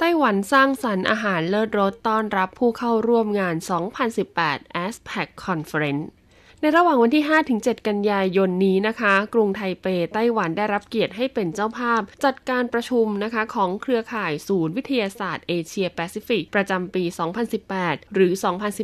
ไต้หวันสร้างสรรค์อาหารเลิศรสต้อนรับผู้เข้าร่วมงาน 2018 a s p e c Conference ในระหว่างวันที่ 5-7 กันยายนนี้นะคะ กรุงไทเปไต้หวัน ได้รับเกียรติให้เป็นเจ้าภาพ จัดการประชุมนะคะ ของเครือข่ายศูนย์วิทยาศาสตร์ เอเชียแปซิฟิก ประจำปี 2018 หรือ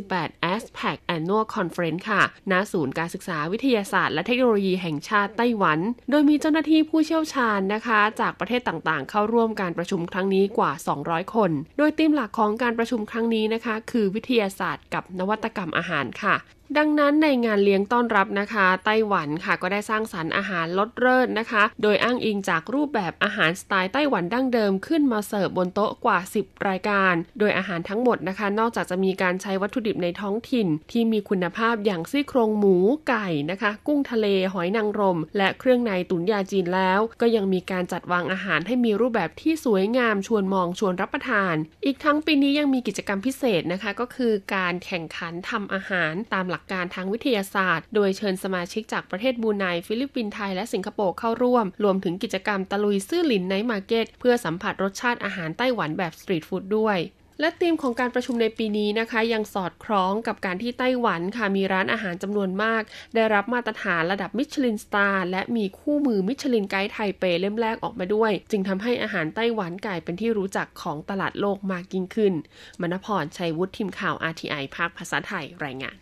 2018 ASPAC Annual Conference ค่ะ ณ ศูนย์การศึกษาวิทยาศาสตร์ และเทคโนโลยีแห่งชาติไต้หวัน โดยมีเจ้าหน้าที่ผู้เชี่ยวชาญนะคะ จากประเทศต่างๆ เข้าร่วมการประชุมครั้งนี้กว่า 200 คน โดยธีมหลักของการประชุมครั้งนี้นะคะ คือวิทยาศาสตร์กับนวัตกรรมอาหารค่ะ ดังนั้นในงานเลี้ยงต้อนรับนะคะ ไต้หวันค่ะก็ได้สร้างสรรค์อาหารลดเลิศนะคะ โดยอ้างอิงจากรูปแบบอาหารสไตล์ไต้หวันดั้งเดิมขึ้นมาเสิร์ฟบนโต๊ะกว่า 10 รายการ โดยอาหารทั้งหมดนะคะ นอกจากจะมีการใช้วัตถุดิบในท้องถิ่น ที่มีคุณภาพอย่าง ซี่โครงหมูไก่นะคะกุ้งทะเลหอยนางรม และเครื่องในตุ๋นยาจีนแล้ว ก็ยังมีการจัดวางอาหารให้มีรูปแบบที่สวยงามชวนมองชวนรับประทาน อีกทั้งปีนี้ยังมีกิจกรรมพิเศษนะคะก็คือการแข่งขันทำอาหารตามหลักการทางวิทยาศศาสตร์โดยเชิญสมาชิกจากประเทศบูไนฟิลิปปินส์ไทยและสิงคโปร์เข้าร่วม รวมถึงกิจกรรมตะลุยซื่อหลินในมาร์เก็ต เพื่อสัมผัสรสชาติอาหารไต้หวันแบบสตรีทฟู้ดด้วย และธีมของการประชุมในปีนี้นะคะ ยังสอดคล้องกับการที่ไต้หวันค่ะมีร้านอาหารจำนวนมาก ได้รับมาตรฐานระดับมิชลินสตาร์และมีคู่มือมิชลินไกด์ไทเปเล่มแรกออกมาด้วย จึงทำให้อาหารไต้หวันกลายเป็นที่รู้จักของตลาดโลกมากยิ่งขึ้นมณพรชัยวุฒิทีมข่าว RTI ภาคภาษาไทยรายงาน